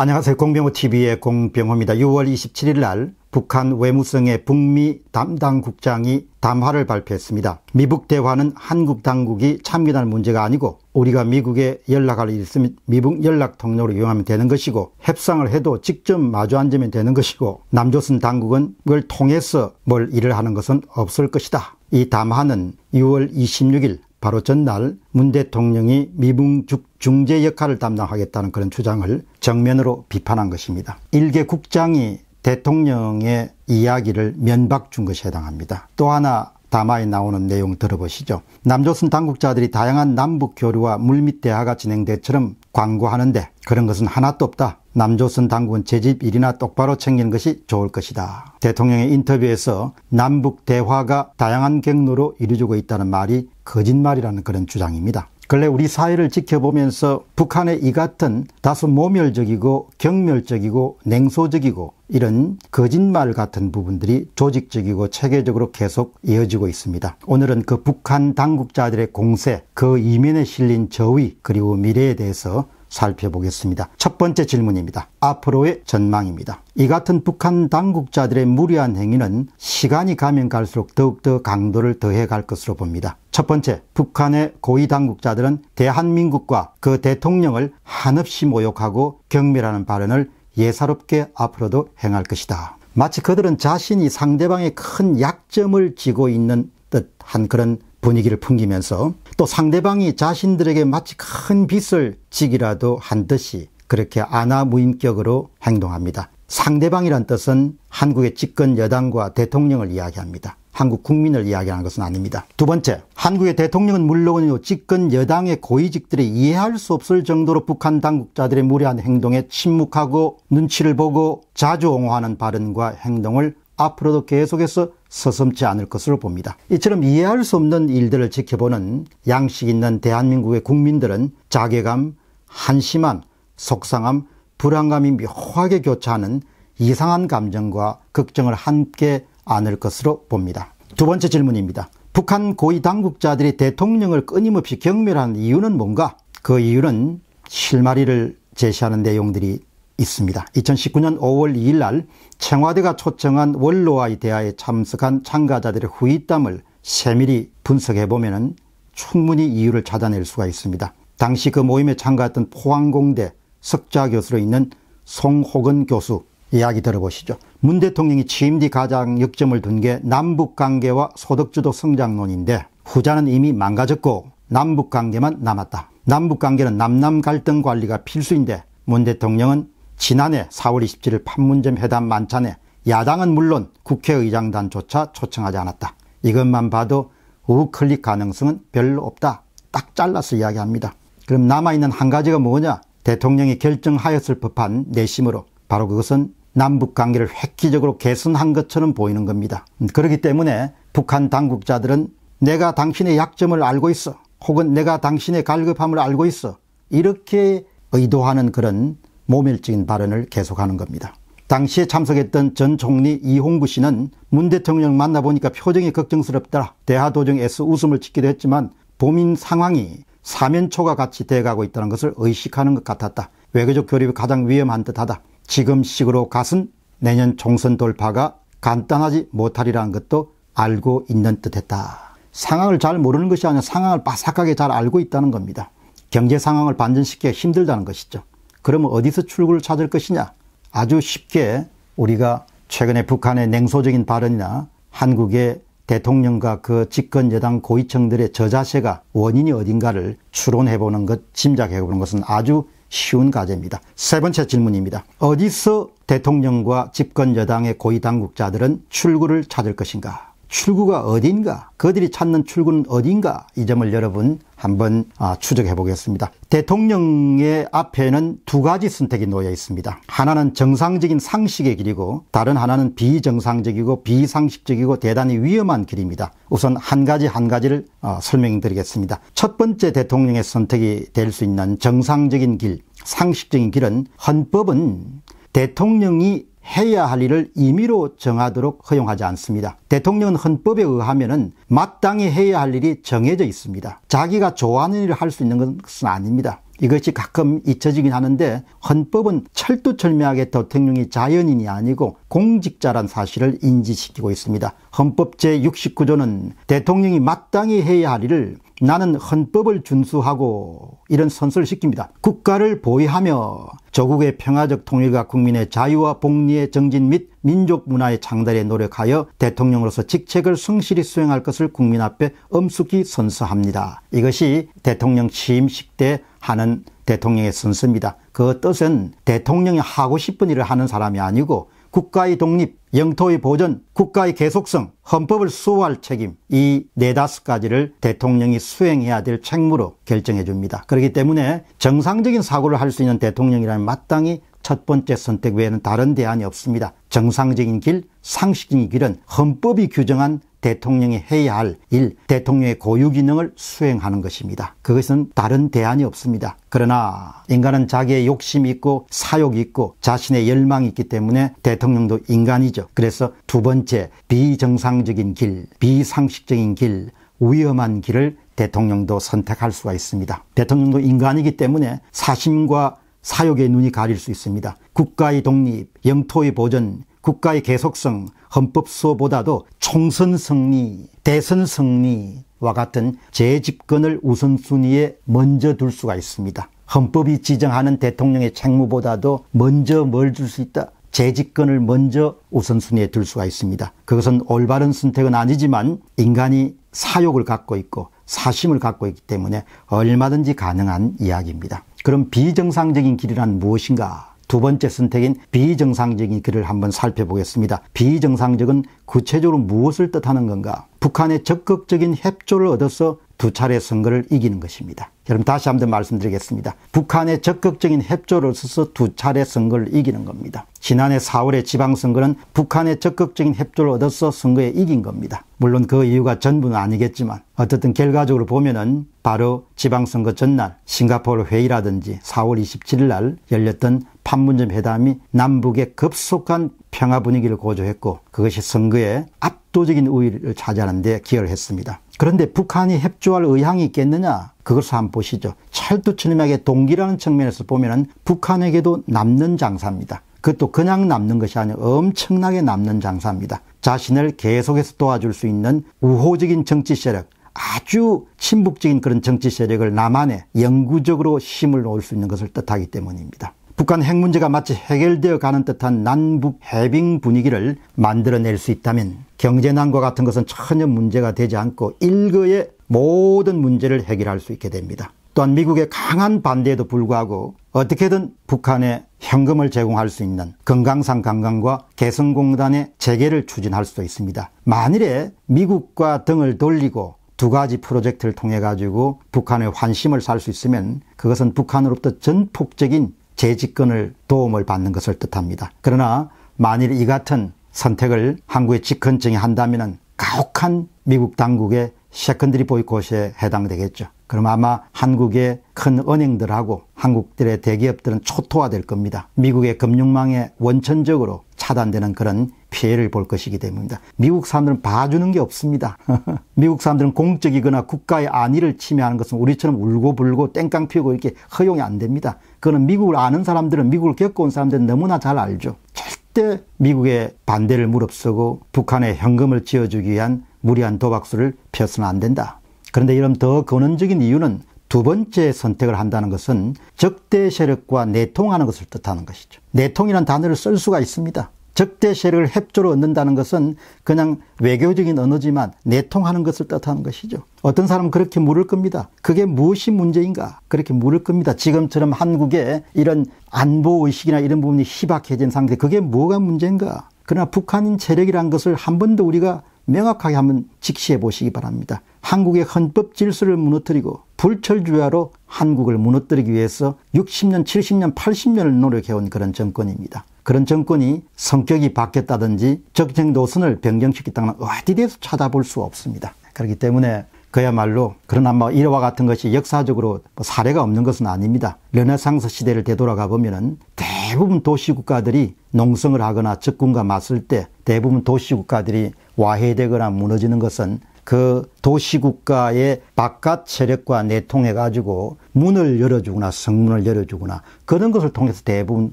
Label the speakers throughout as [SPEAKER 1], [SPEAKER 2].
[SPEAKER 1] 안녕하세요. 공병호TV의 공병호입니다. 6월 27일 날 북한 외무성의 북미 담당 국장이 담화를 발표했습니다. 미북 대화는 한국 당국이 참견할 문제가 아니고 우리가 미국에 연락할 일 있으면 미북 연락 통로를 이용하면 되는 것이고 협상을 해도 직접 마주 앉으면 되는 것이고 남조선 당국은 그걸 통해서 뭘 일을 하는 것은 없을 것이다. 이 담화는 6월 26일 바로 전날 문 대통령이 미북 중재 역할을 담당하겠다는 그런 주장을 정면으로 비판한 것입니다. 일개 국장이 대통령의 이야기를 면박 준 것에 해당합니다. 또 하나 담아에 나오는 내용 들어보시죠. 남조선 당국자들이 다양한 남북 교류와 물밑 대화가 진행되처럼 광고하는데 그런 것은 하나도 없다. 남조선 당국은 제 집 일이나 똑바로 챙기는 것이 좋을 것이다. 대통령의 인터뷰에서 남북 대화가 다양한 경로로 이루어지고 있다는 말이 거짓말이라는 그런 주장입니다. 근래 우리 사회를 지켜보면서 북한의 이 같은 다소 모멸적이고 경멸적이고 냉소적이고 이런 거짓말 같은 부분들이 조직적이고 체계적으로 계속 이어지고 있습니다. 오늘은 그 북한 당국자들의 공세, 그 이면에 실린 저위, 그리고 미래에 대해서 살펴보겠습니다. 첫 번째 질문입니다. 앞으로의 전망입니다. 이 같은 북한 당국자들의 무리한 행위는 시간이 가면 갈수록 더욱더 강도를 더해 갈 것으로 봅니다. 첫 번째, 북한의 고위 당국자들은 대한민국과 그 대통령을 한없이 모욕하고 경멸하는 발언을 예사롭게 앞으로도 행할 것이다. 마치 그들은 자신이 상대방의 큰 약점을 지고 있는 듯한 그런 분위기를 풍기면서 또 상대방이 자신들에게 마치 큰 빚을 지기라도 한 듯이 그렇게 아나무인격으로 행동합니다. 상대방이란 뜻은 한국의 집권 여당과 대통령을 이야기합니다. 한국 국민을 이야기하는 것은 아닙니다. 두 번째, 한국의 대통령은 물론이고 집권 여당의 고위직들이 이해할 수 없을 정도로 북한 당국자들의 무례한 행동에 침묵하고 눈치를 보고 자주 옹호하는 발언과 행동을 앞으로도 계속해서 서슴지 않을 것으로 봅니다. 이처럼 이해할 수 없는 일들을 지켜보는 양식 있는 대한민국의 국민들은 자괴감, 한심함, 속상함, 불안감이 묘하게 교차하는 이상한 감정과 걱정을 함께 않을 것으로 봅니다. 두 번째 질문입니다. 북한 고위 당국자들이 대통령을 끊임없이 경멸하는 이유는 뭔가? 그 이유는 실마리를 제시하는 내용들이 있습니다. 2019년 5월 2일 날 청와대가 초청한 원로와의 대화에 참석한 참가자들의 후이담을 세밀히 분석해보면 충분히 이유를 찾아낼 수가 있습니다. 당시 그 모임에 참가했던 포항공대 석좌 교수로 있는 송호근 교수 이야기 들어보시죠. 문 대통령이 취임 뒤 가장 역점을 둔 게 남북 관계와 소득주도 성장론인데 후자는 이미 망가졌고 남북 관계만 남았다. 남북 관계는 남남 갈등 관리가 필수인데 문 대통령은 지난해 4월 27일 판문점 회담 만찬에 야당은 물론 국회의장단조차 초청하지 않았다. 이것만 봐도 우클릭 가능성은 별로 없다. 딱 잘라서 이야기합니다. 그럼 남아있는 한 가지가 뭐냐? 대통령이 결정하였을 법한 내심으로 바로 그것은 남북 관계를 획기적으로 개선한 것처럼 보이는 겁니다. 음, 그렇기 때문에 북한 당국자들은 내가 당신의 약점을 알고 있어. 혹은 내가 당신의 갈급함을 알고 있어. 이렇게 의도하는 그런 모멸적인 발언을 계속하는 겁니다. 당시에 참석했던 전 총리 이홍구 씨는 문 대통령 만나보니까 표정이 걱정스럽더라 대화 도중에서 웃음을 짓기도 했지만 범인 상황이 사면초가 같이 돼가고 있다는 것을 의식하는 것 같았다. 외교적 교류가 가장 위험한 듯하다. 지금 식으로 갓은 내년 총선 돌파가 간단하지 못하리라는 것도 알고 있는 듯했다. 상황을 잘 모르는 것이 아니라 상황을 바삭하게 잘 알고 있다는 겁니다. 경제 상황을 반전시키기 힘들다는 것이죠. 그러면 어디서 출구를 찾을 것이냐? 아주 쉽게 우리가 최근에 북한의 냉소적인 발언이나 한국의 대통령과 그 집권 여당 고위층들의 저자세가 원인이 어딘가를 추론해보는 것, 짐작해보는 것은 아주 쉬운 과제입니다. 세 번째 질문입니다. 어디서 대통령과 집권 여당의 고위 당국자들은 출구를 찾을 것인가? 출구가 어딘가? 그들이 찾는 출구는 어딘가? 이 점을 여러분 한번 아, 추적해 보겠습니다. 대통령의 앞에는 두 가지 선택이 놓여 있습니다. 하나는 정상적인 상식의 길이고 다른 하나는 비정상적이고 비상식적이고 대단히 위험한 길입니다. 우선 한 가지 한 가지를 아, 설명드리겠습니다. 첫 번째 대통령의 선택이 될 수 있는 정상적인 길, 상식적인 길은 헌법은 대통령이 해야 할 일을 임의로 정하도록 허용하지 않습니다. 대통령은 헌법에 의하면은 마땅히 해야 할 일이 정해져 있습니다. 자기가 좋아하는 일을 할 수 있는 것은 아닙니다. 이것이 가끔 잊혀지긴 하는데 헌법은 철두철미하게 대통령이 자연인이 아니고 공직자란 사실을 인지시키고 있습니다. 헌법 제69조는 대통령이 마땅히 해야 할 일을 나는 헌법을 준수하고 이런 선서를 시킵니다. 국가를 보위하며 조국의 평화적 통일과 국민의 자유와 복리의 정진 및 민족 문화의 창달에 노력하여 대통령으로서 직책을 성실히 수행할 것을 국민 앞에 엄숙히 선서합니다. 이것이 대통령 취임식 때 하는 대통령의 선서입니다. 그 뜻은 대통령이 하고 싶은 일을 하는 사람이 아니고 국가의 독립, 영토의 보전, 국가의 계속성, 헌법을 수호할 책임 이 네다섯 가지를 대통령이 수행해야 될 책무로 결정해 줍니다. 그렇기 때문에 정상적인 사고를 할 수 있는 대통령이라면 마땅히 첫 번째 선택 외에는 다른 대안이 없습니다. 정상적인 길, 상식적인 길은 헌법이 규정한 대통령이 해야 할 일, 대통령의 고유 기능을 수행하는 것입니다. 그것은 다른 대안이 없습니다. 그러나 인간은 자기의 욕심이 있고 사욕이 있고 자신의 열망이 있기 때문에 대통령도 인간이죠. 그래서 두 번째 비정상적인 길, 비상식적인 길, 위험한 길을 대통령도 선택할 수가 있습니다. 대통령도 인간이기 때문에 사심과 사욕의 눈이 가릴 수 있습니다. 국가의 독립, 영토의 보전, 국가의 계속성, 헌법수호보다도 총선 승리, 대선 승리와 같은 재집권을 우선순위에 먼저 둘 수가 있습니다. 헌법이 지정하는 대통령의 책무보다도 먼저 뭘 줄 수 있다? 재집권을 먼저 우선순위에 둘 수가 있습니다. 그것은 올바른 선택은 아니지만 인간이 사욕을 갖고 있고 사심을 갖고 있기 때문에 얼마든지 가능한 이야기입니다. 그럼 비정상적인 길이란 무엇인가? 두 번째 선택인 비정상적인 길을 한번 살펴보겠습니다. 비정상적은 구체적으로 무엇을 뜻하는 건가? 북한의 적극적인 협조를 얻어서 두 차례 선거를 이기는 것입니다. 여러분 다시 한번 말씀드리겠습니다. 북한의 적극적인 협조를 써서 두 차례 선거를 이기는 겁니다. 지난해 4월의 지방선거는 북한의 적극적인 협조를 얻어서 선거에 이긴 겁니다. 물론 그 이유가 전부는 아니겠지만 어쨌든 결과적으로 보면은 바로 지방선거 전날 싱가포르 회의라든지 4월 27일 날 열렸던 판문점 회담이 남북의 급속한 평화 분위기를 고조했고 그것이 선거에 압도적인 우위를 차지하는 데 기여를 했습니다. 그런데 북한이 협조할 의향이 있겠느냐? 그것을 한번 보시죠. 철두철미하게 동기라는 측면에서 보면은 북한에게도 남는 장사입니다. 그것도 그냥 남는 것이 아니라 엄청나게 남는 장사입니다. 자신을 계속해서 도와줄 수 있는 우호적인 정치 세력, 아주 친북적인 그런 정치 세력을 남한에 영구적으로 힘을 놓을 수 있는 것을 뜻하기 때문입니다. 북한 핵 문제가 마치 해결되어 가는 듯한 남북 해빙 분위기를 만들어낼 수 있다면 경제난과 같은 것은 전혀 문제가 되지 않고 일거에 모든 문제를 해결할 수 있게 됩니다. 또한 미국의 강한 반대에도 불구하고 어떻게든 북한에 현금을 제공할 수 있는 금강산 관광과 개성공단의 재개를 추진할 수도 있습니다. 만일에 미국과 등을 돌리고 두 가지 프로젝트를 통해 가지고 북한의 환심을 살 수 있으면 그것은 북한으로부터 전폭적인 재집권을 도움을 받는 것을 뜻합니다. 그러나 만일 이 같은 선택을 한국의 직헌증이 한다면 가혹한 미국 당국의 세컨드리 보이콧에 해당되겠죠. 그럼 아마 한국의 큰 은행들하고 한국들의 대기업들은 초토화될 겁니다. 미국의 금융망에 원천적으로 차단되는 그런 피해를 볼 것이기 때문입니다. 미국 사람들은 봐주는 게 없습니다. 미국 사람들은 공적이거나 국가의 안위를 침해하는 것은 우리처럼 울고 불고 땡깡 피우고 이렇게 허용이 안 됩니다. 그거는 미국을 아는 사람들은 미국을 겪어온 사람들은 너무나 잘 알죠. 절대 미국의 반대를 무릅쓰고 북한의 현금을 지어주기 위한 무리한 도박수를 펴서는 안 된다. 그런데 이런 더 근원적인 이유는 두 번째 선택을 한다는 것은 적대 세력과 내통하는 것을 뜻하는 것이죠. 내통이라는 단어를 쓸 수가 있습니다. 적대 세력을 협조로 얻는다는 것은 그냥 외교적인 언어지만 내통하는 것을 뜻하는 것이죠. 어떤 사람은 그렇게 물을 겁니다. 그게 무엇이 문제인가? 그렇게 물을 겁니다. 지금처럼 한국에 이런 안보의식이나 이런 부분이 희박해진 상태, 그게 뭐가 문제인가? 그러나 북한인 세력이란 것을 한 번도 우리가 명확하게 한번 직시해 보시기 바랍니다. 한국의 헌법 질서를 무너뜨리고 불철주야로 한국을 무너뜨리기 위해서 60년, 70년, 80년을 노력해온 그런 정권입니다. 그런 정권이 성격이 바뀌었다든지 적정 노선을 변경시켰다는 어디에서 찾아볼 수 없습니다. 그렇기 때문에 그야말로 그러나 뭐 이와 같은 것이 역사적으로 뭐 사례가 없는 것은 아닙니다. 르네상스 시대를 되돌아가 보면은 대부분 도시국가들이 농성을 하거나 적군과 맞설 때 대부분 도시국가들이 와해되거나 무너지는 것은 그 도시국가의 바깥 세력과 내통해 가지고 문을 열어주거나 성문을 열어주거나 그런 것을 통해서 대부분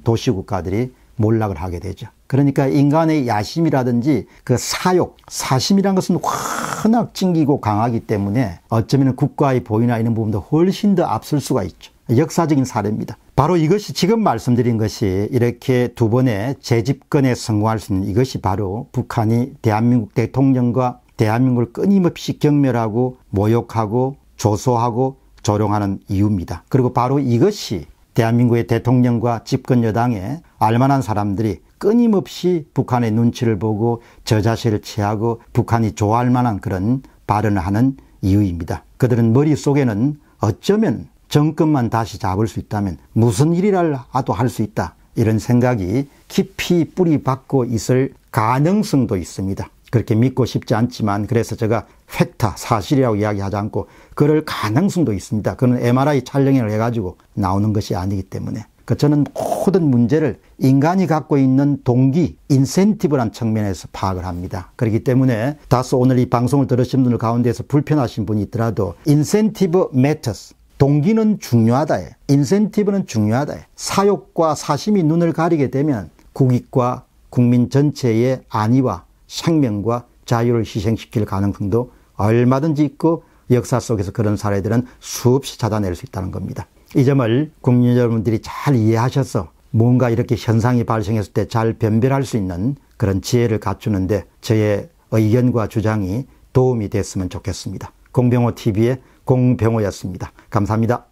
[SPEAKER 1] 도시국가들이 몰락을 하게 되죠. 그러니까 인간의 야심이라든지 그 사욕, 사심이란 것은 워낙 찡기고 강하기 때문에 어쩌면 국가의 보이나 이런 부분도 훨씬 더 앞설 수가 있죠. 역사적인 사례입니다. 바로 이것이 지금 말씀드린 것이 이렇게 두 번의 재집권에 성공할 수 있는 이것이 바로 북한이 대한민국 대통령과 대한민국을 끊임없이 경멸하고 모욕하고 조소하고 조롱하는 이유입니다. 그리고 바로 이것이 대한민국의 대통령과 집권 여당의 알만한 사람들이 끊임없이 북한의 눈치를 보고 저자세를 취하고 북한이 좋아할 만한 그런 발언을 하는 이유입니다. 그들은 머릿속에는 어쩌면 정권만 다시 잡을 수 있다면 무슨 일이라도 할 수 있다. 이런 생각이 깊이 뿌리 박고 있을 가능성도 있습니다. 그렇게 믿고 싶지 않지만 그래서 제가 팩타, 사실이라고 이야기하지 않고 그럴 가능성도 있습니다. 그는 MRI 촬영을 해가지고 나오는 것이 아니기 때문에. 그 저는 모든 문제를 인간이 갖고 있는 동기, 인센티브란 측면에서 파악을 합니다. 그렇기 때문에 다소 오늘 이 방송을 들으신 분들 가운데서 불편하신 분이 있더라도 인센티브 matters. 동기는 중요하다에, 인센티브는 중요하다에, 사욕과 사심이 눈을 가리게 되면 국익과 국민 전체의 안위와 생명과 자유를 희생시킬 가능성도 얼마든지 있고 역사 속에서 그런 사례들은 수없이 찾아낼 수 있다는 겁니다. 이 점을 국민 여러분들이 잘 이해하셔서 뭔가 이렇게 현상이 발생했을 때 잘 변별할 수 있는 그런 지혜를 갖추는데 저의 의견과 주장이 도움이 됐으면 좋겠습니다. 공병호 TV의 공병호였습니다. 감사합니다.